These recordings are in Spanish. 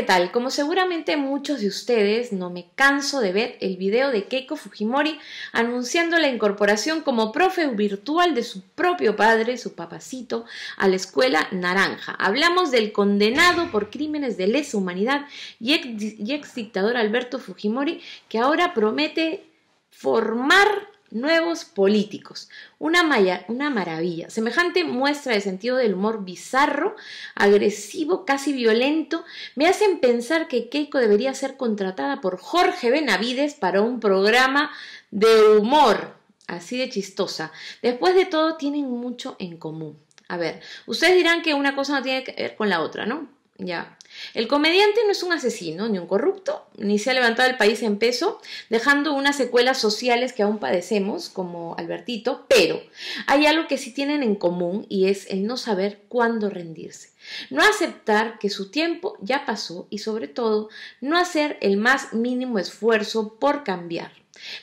¿qué tal? Como seguramente muchos de ustedes, no me canso de ver el video de Keiko Fujimori anunciando la incorporación como profe virtual de su propio padre, su papacito, a la escuela naranja. Hablamos del condenado por crímenes de lesa humanidad y ex, y ex dictador Alberto Fujimori, que ahora promete formar nuevos políticos. Una, una maravilla. Semejante muestra de sentido del humor bizarro, agresivo, casi violento, me hacen pensar que Keiko debería ser contratada por Jorge Benavides para un programa de humor. Así de chistosa. Después de todo, tienen mucho en común. A ver, ustedes dirán que una cosa no tiene que ver con la otra, ¿no? Ya. El comediante no es un asesino, ni un corrupto, ni se ha levantado el país en peso, dejando unas secuelas sociales que aún padecemos, como Albertito, pero hay algo que sí tienen en común y es el no saber cuándo rendirse. No aceptar que su tiempo ya pasó y sobre todo no hacer el más mínimo esfuerzo por cambiar.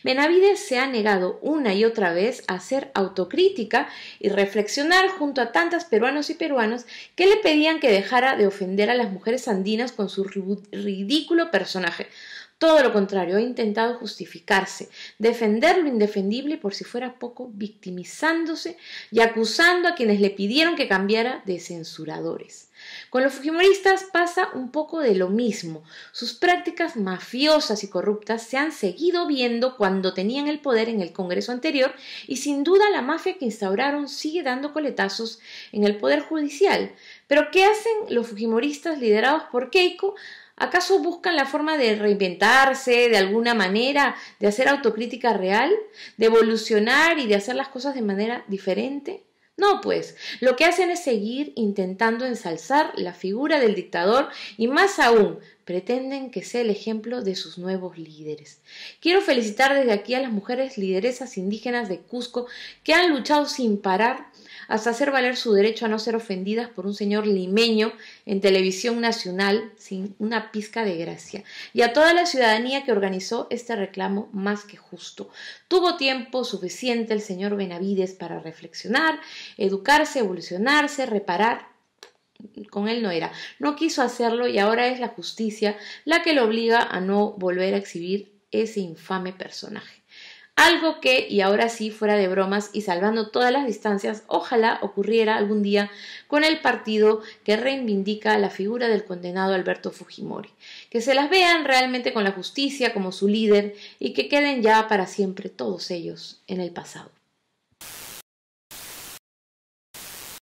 Benavides se ha negado una y otra vez a ser autocrítica y reflexionar junto a tantas peruanos y peruanos que le pedían que dejara de ofender a las mujeres andinas con su ridículo personaje, todo lo contrario, ha intentado justificarse, defender lo indefendible por si fuera poco, victimizándose y acusando a quienes le pidieron que cambiara de censuradores. Con los fujimoristas pasa un poco de lo mismo. Sus prácticas mafiosas y corruptas se han seguido viendo cuando tenían el poder en el Congreso anterior y sin duda la mafia que instauraron sigue dando coletazos en el Poder Judicial. Pero ¿qué hacen los fujimoristas liderados por Keiko? ¿Acaso buscan la forma de reinventarse de alguna manera, de hacer autocrítica real, de evolucionar y de hacer las cosas de manera diferente? No, pues, lo que hacen es seguir intentando ensalzar la figura del dictador y más aún pretenden que sea el ejemplo de sus nuevos líderes. Quiero felicitar desde aquí a las mujeres lideresas indígenas de Cusco que han luchado sin parar hasta hacer valer su derecho a no ser ofendidas por un señor limeño en televisión nacional sin una pizca de gracia, y a toda la ciudadanía que organizó este reclamo más que justo. Tuvo tiempo suficiente el señor Benavides para reflexionar, educarse, evolucionarse, reparar con él no era. No quiso hacerlo y ahora es la justicia la que lo obliga a no volver a exhibir ese infame personaje. Algo que, y ahora sí fuera de bromas y salvando todas las distancias, ojalá ocurriera algún día con el partido que reivindica la figura del condenado Alberto Fujimori. Que se las vean realmente con la justicia como su líder y que queden ya para siempre todos ellos en el pasado.